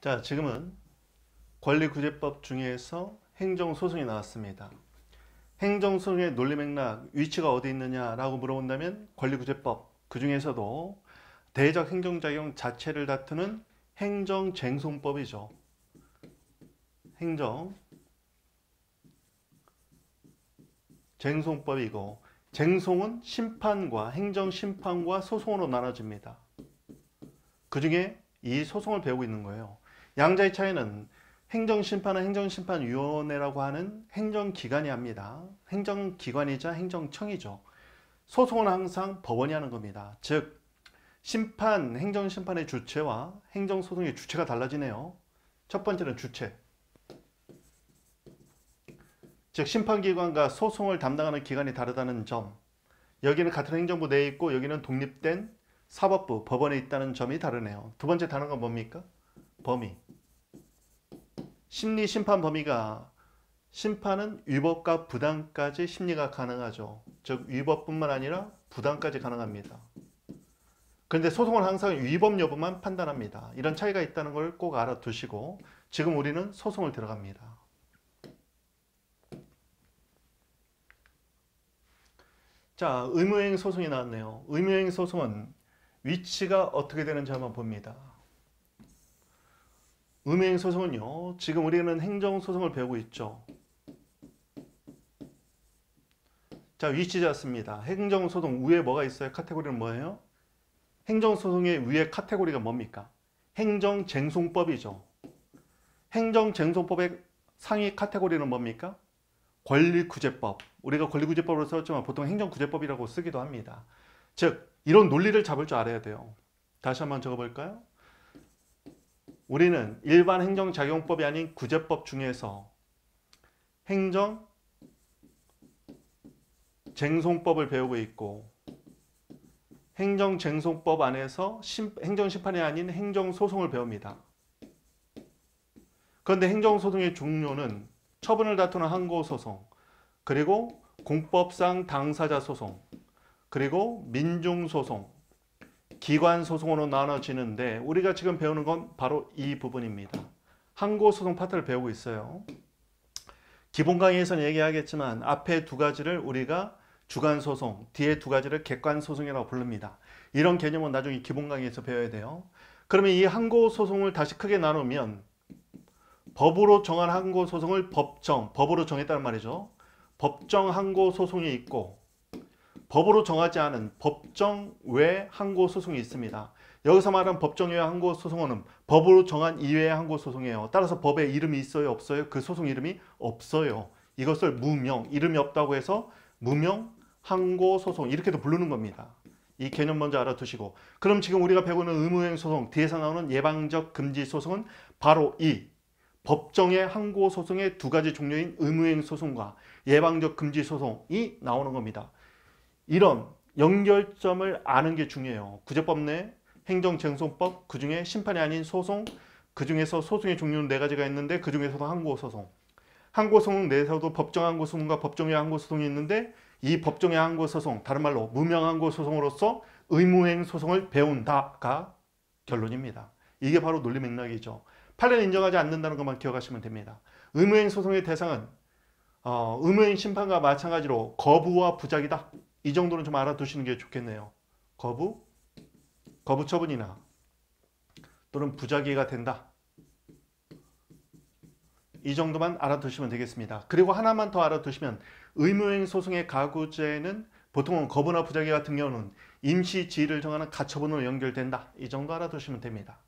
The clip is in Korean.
자, 지금은 권리구제법 중에서 행정소송이 나왔습니다. 행정소송의 논리 맥락, 위치가 어디 있느냐라고 물어본다면 권리구제법, 그 중에서도 대적 행정작용 자체를 다투는 행정쟁송법이죠. 행정 쟁송법이고 쟁송은 심판과 행정심판과 소송으로 나눠집니다. 그 중에 이 소송을 배우고 있는 거예요. 양자의 차이는 행정심판은 행정심판위원회라고 하는 행정기관이 합니다. 행정기관이자 행정청이죠. 소송은 항상 법원이 하는 겁니다. 즉 심판, 행정심판의 주체와 행정소송의 주체가 달라지네요. 첫 번째는 주체, 즉 심판기관과 소송을 담당하는 기관이 다르다는 점, 여기는 같은 행정부 내에 있고 여기는 독립된 사법부, 법원에 있다는 점이 다르네요. 두 번째 단어가 뭡니까? 범위. 심리 심판 범위가 심판은 위법과 부당까지 심리가 가능하죠. 즉 위법뿐만 아니라 부당까지 가능합니다. 그런데 소송은 항상 위법 여부만 판단합니다. 이런 차이가 있다는 걸 꼭 알아두시고 지금 우리는 소송을 들어갑니다. 자, 의무행 소송이 나왔네요. 의무행 소송은 위치가 어떻게 되는지 한번 봅니다. 의무행 소송은요. 지금 우리는 행정소송을 배우고 있죠. 자, 위치 잡습니다. 행정소송 위에 뭐가 있어요? 카테고리는 뭐예요? 행정소송의 위에 카테고리가 뭡니까? 행정쟁송법이죠. 행정쟁송법의 상위 카테고리는 뭡니까? 권리구제법 우리가 권리구제법으로 썼지만 보통 행정구제법이라고 쓰기도 합니다. 즉 이런 논리를 잡을 줄 알아야 돼요. 다시 한번 적어볼까요? 우리는 일반 행정작용법이 아닌 구제법 중에서 행정 쟁송법을 배우고 있고 행정쟁송법 안에서 심, 행정심판이 아닌 행정소송을 배웁니다. 그런데 행정소송의 종류는 처분을 다투는 항고 소송, 그리고 공법상 당사자 소송, 그리고 민중 소송, 기관 소송으로 나눠지는데 우리가 지금 배우는 건 바로 이 부분입니다. 항고 소송 파트를 배우고 있어요. 기본 강의에서는 얘기하겠지만 앞에 두 가지를 우리가 주간 소송, 뒤에 두 가지를 객관 소송이라고 부릅니다. 이런 개념은 나중에 기본 강의에서 배워야 돼요. 그러면 이 항고 소송을 다시 크게 나누면 법으로 정한 항고 소송을 법정, 법으로 정했다는 말이죠. 법정 항고 소송이 있고 법으로 정하지 않은 법정 외 항고 소송이 있습니다. 여기서 말하는 법정 외 항고 소송은 법으로 정한 이외의 항고 소송이에요. 따라서 법에 이름이 있어요? 없어요? 그 소송 이름이 없어요. 이것을 무명, 이름이 없다고 해서 무명 항고 소송 이렇게도 부르는 겁니다. 이 개념 먼저 알아두시고 그럼 지금 우리가 배우는 의무행 소송 뒤에서 나오는 예방적 금지 소송은 바로 이 법정의 항고 소송의 두 가지 종류인 의무행 소송과 예방적 금지 소송이 나오는 겁니다. 이런 연결점을 아는 게 중요해요. 구제법 내 행정쟁송법 그중에 심판이 아닌 소송 그중에서 소송의 종류는 네 가지가 있는데 그중에서도 항고 소송 항고 소송 내에서도 법정 항고 소송과 법정의 항고 소송이 있는데 이 법정의 항고 소송 다른 말로 무명 항고 소송으로서 의무행 소송을 배운다가 결론입니다. 이게 바로 논리 맥락이죠. 판례를 인정하지 않는다는 것만 기억하시면 됩니다. 의무행 소송의 대상은 어, 의무행 심판과 마찬가지로 거부와 부작이다. 이 정도는 좀 알아두시는 게 좋겠네요. 거부, 거부 처분이나 또는 부작위가 된다. 이 정도만 알아두시면 되겠습니다. 그리고 하나만 더 알아두시면 의무행 소송의 가구제는 보통은 거부나 부작위 같은 경우는 임시 지위를 정하는 가처분으로 연결된다. 이 정도 알아두시면 됩니다.